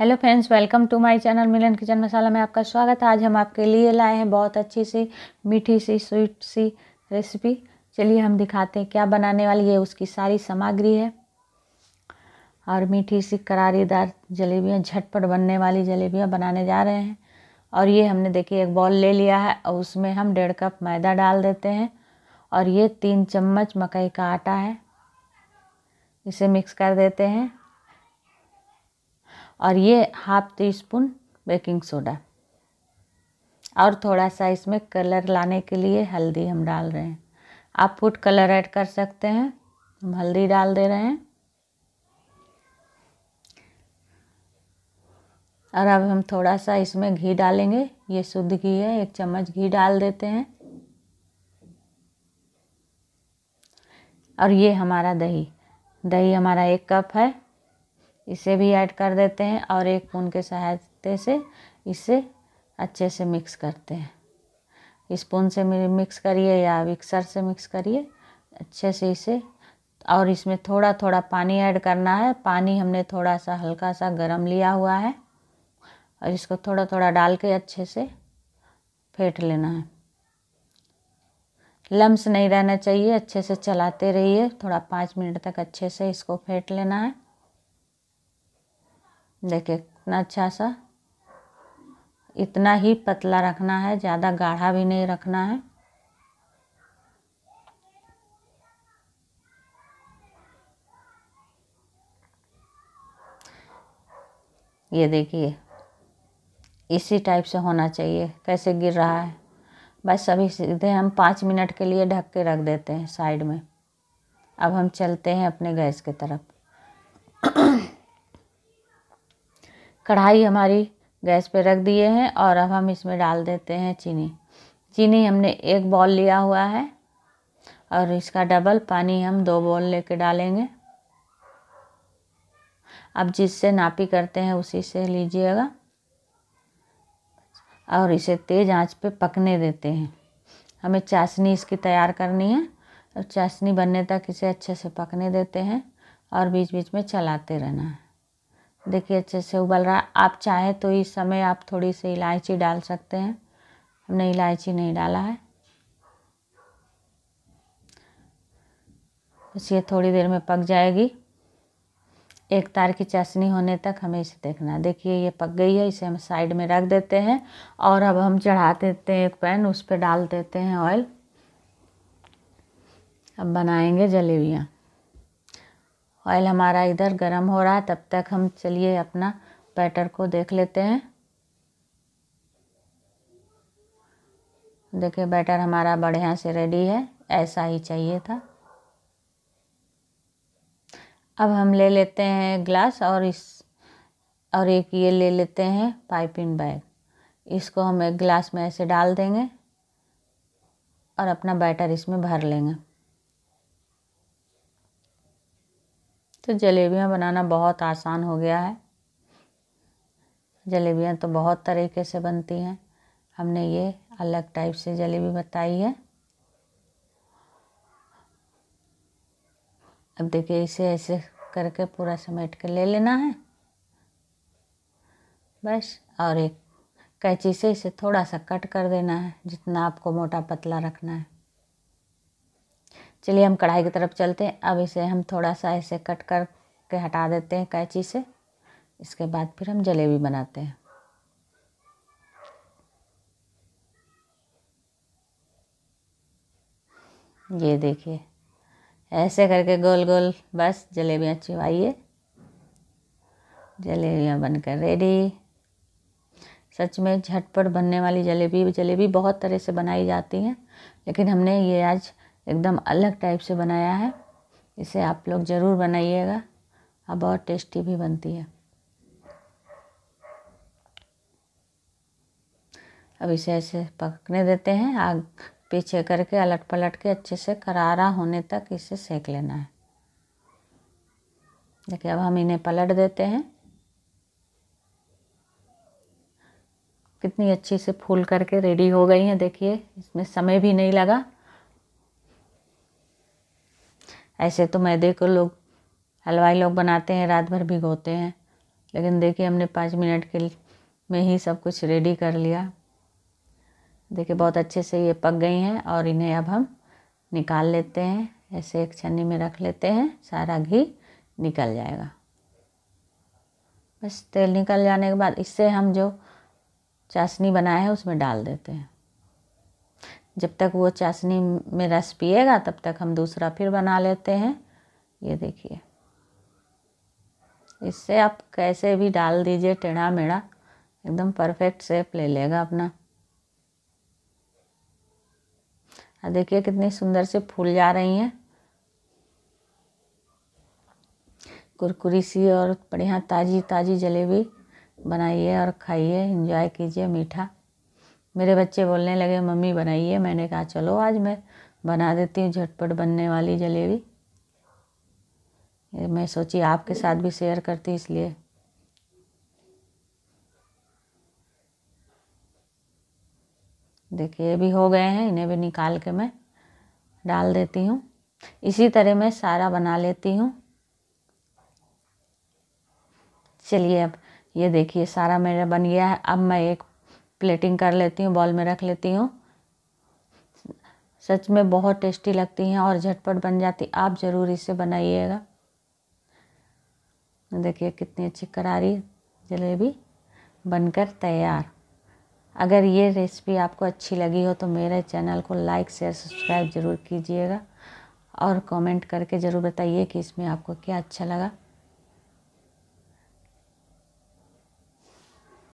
hello friends welcome to my channel Milan kitchen masala में आपका स्वागत है आज हम आपके लिए लाए हैं बहुत अच्छी सी मीठी सी स्वीट सी रेसिपी चलिए हम दिखाते हैं क्या बनाने वाली है उसकी सारी सामग्री है और मीठी सी करारीदार जलेबियाँ झटपट बनने वाली जलेबियाँ बनाने जा रहे हैं और ये हमने देखिए एक बॉल ले लिया है और उसमें हम डेढ़ कप मैदा डाल देते हैं और ये तीन चम्मच मकई का आटा है इसे मिक्स कर देते हैं और ये half teaspoon baking soda और थोड़ा सा इसमें कलर लाने के लिए हल्दी हम डाल रहे हैं आप फूड कलर ऐड कर सकते हैं हम हल्दी डाल दे रहे हैं और अब हम थोड़ा सा इसमें घी डालेंगे ये शुद्ध घी है एक चम्मच घी डाल देते हैं और ये हमारा दही दही हमारा एक कप है इसे भी ऐड कर देते हैं और एक पून के सहायते से इसे अच्छे से मिक्स करते हैं स्पून से मिक्स करिए या मिक्सर से मिक्स करिए अच्छे से इसे और इसमें थोड़ा थोड़ा पानी ऐड करना है पानी हमने थोड़ा सा हल्का सा गरम लिया हुआ है और इसको थोड़ा थोड़ा डाल के अच्छे से फेंट लेना है लम्स नहीं रहना चाहिए अच्छे से चलाते रहिए थोड़ा पाँच मिनट तक अच्छे से इसको फेंट लेना है देखिए कितना अच्छा सा इतना ही पतला रखना है ज़्यादा गाढ़ा भी नहीं रखना है ये देखिए इसी टाइप से होना चाहिए कैसे गिर रहा है बस अभी सीधे हम पाँच मिनट के लिए ढक के रख देते हैं साइड में अब हम चलते हैं अपने गैस की तरफ कढ़ाई हमारी गैस पे रख दिए हैं और अब हम इसमें डाल देते हैं चीनी चीनी हमने एक बॉल लिया हुआ है और इसका डबल पानी हम दो बॉल लेके डालेंगे अब जिससे नापी करते हैं उसी से लीजिएगा और इसे तेज़ आंच पे पकने देते हैं हमें चाशनी इसकी तैयार करनी है और चाशनी बनने तक इसे अच्छे से पकने देते हैं और बीच बीच में चलाते रहना है देखिए अच्छे से उबल रहा आप चाहे तो इस समय आप थोड़ी सी इलायची डाल सकते हैं हमने इलायची नहीं डाला है बस ये थोड़ी देर में पक जाएगी एक तार की चाशनी होने तक हमें इसे देखना देखिए ये पक गई है इसे हम साइड में रख देते हैं और अब हम चढ़ा देते हैं एक पैन उस पर डाल देते हैं ऑयल अब बनाएंगे जलेबियाँ ऑयल हमारा इधर गर्म हो रहा है तब तक हम चलिए अपना बैटर को देख लेते हैं देखिए बैटर हमारा बढ़िया से रेडी है ऐसा ही चाहिए था अब हम ले लेते हैं ग्लास और इस और एक ये ले लेते हैं पाइपिंग बैग इसको हम एक ग्लास में ऐसे डाल देंगे और अपना बैटर इसमें भर लेंगे तो जलेबियाँ बनाना बहुत आसान हो गया है जलेबियाँ तो बहुत तरीके से बनती हैं हमने ये अलग टाइप से जलेबी बताई है अब देखिए इसे ऐसे करके पूरा समेट के ले लेना है बस और एक कैंची से इसे थोड़ा सा कट कर देना है जितना आपको मोटा पतला रखना है चलिए हम कढ़ाई की तरफ चलते हैं अब इसे हम थोड़ा सा ऐसे कट कर के हटा देते हैं कैंची से इसके बाद फिर हम जलेबी बनाते हैं ये देखिए ऐसे करके गोल गोल बस जलेबियाँ चिवाइए जलेबियाँ बनकर रेडी सच में झटपट बनने वाली जलेबी जलेबी बहुत तरह से बनाई जाती हैं लेकिन हमने ये आज एकदम अलग टाइप से बनाया है इसे आप लोग ज़रूर बनाइएगा और बहुत टेस्टी भी बनती है अब इसे ऐसे पकने देते हैं आग पीछे करके अलट पलट के अच्छे से करारा होने तक इसे सेक लेना है देखिए अब हम इन्हें पलट देते हैं कितनी अच्छी से फूल करके रेडी हो गई हैं देखिए इसमें समय भी नहीं लगा ऐसे तो मैदे को लोग हलवाई लोग बनाते हैं रात भर भिगोते हैं लेकिन देखिए हमने पाँच मिनट के में ही सब कुछ रेडी कर लिया देखिए बहुत अच्छे से ये पक गई हैं और इन्हें अब हम निकाल लेते हैं ऐसे एक छन्नी में रख लेते हैं सारा घी निकल जाएगा बस तेल निकल जाने के बाद इससे हम जो चाशनी बनाए हैं उसमें डाल देते हैं जब तक वो चाशनी में रस पिएगा तब तक हम दूसरा फिर बना लेते हैं ये देखिए इससे आप कैसे भी डाल दीजिए टेढ़ा मेढ़ा एकदम परफेक्ट सेप ले लेगा अपना और देखिए कितनी सुंदर से फूल जा रही हैं कुरकुरी सी और बढ़िया ताज़ी ताज़ी जलेबी बनाइए और खाइए एंजॉय कीजिए मीठा मेरे बच्चे बोलने लगे मम्मी बनाइए मैंने कहा चलो आज मैं बना देती हूँ झटपट बनने वाली जलेबी मैं सोची आपके साथ भी शेयर करती इसलिए देखिए ये भी हो गए हैं इन्हें भी निकाल के मैं डाल देती हूँ इसी तरह मैं सारा बना लेती हूँ चलिए अब ये देखिए सारा मेरा बन गया है अब मैं एक प्लेटिंग कर लेती हूँ बॉल में रख लेती हूँ सच में बहुत टेस्टी लगती हैं और झटपट बन जाती आप ज़रूर इसे बनाइएगा देखिए कितनी अच्छी करारी जलेबी बनकर तैयार अगर ये रेसिपी आपको अच्छी लगी हो तो मेरे चैनल को लाइक शेयर सब्सक्राइब ज़रूर कीजिएगा और कमेंट करके ज़रूर बताइए कि इसमें आपको क्या अच्छा लगा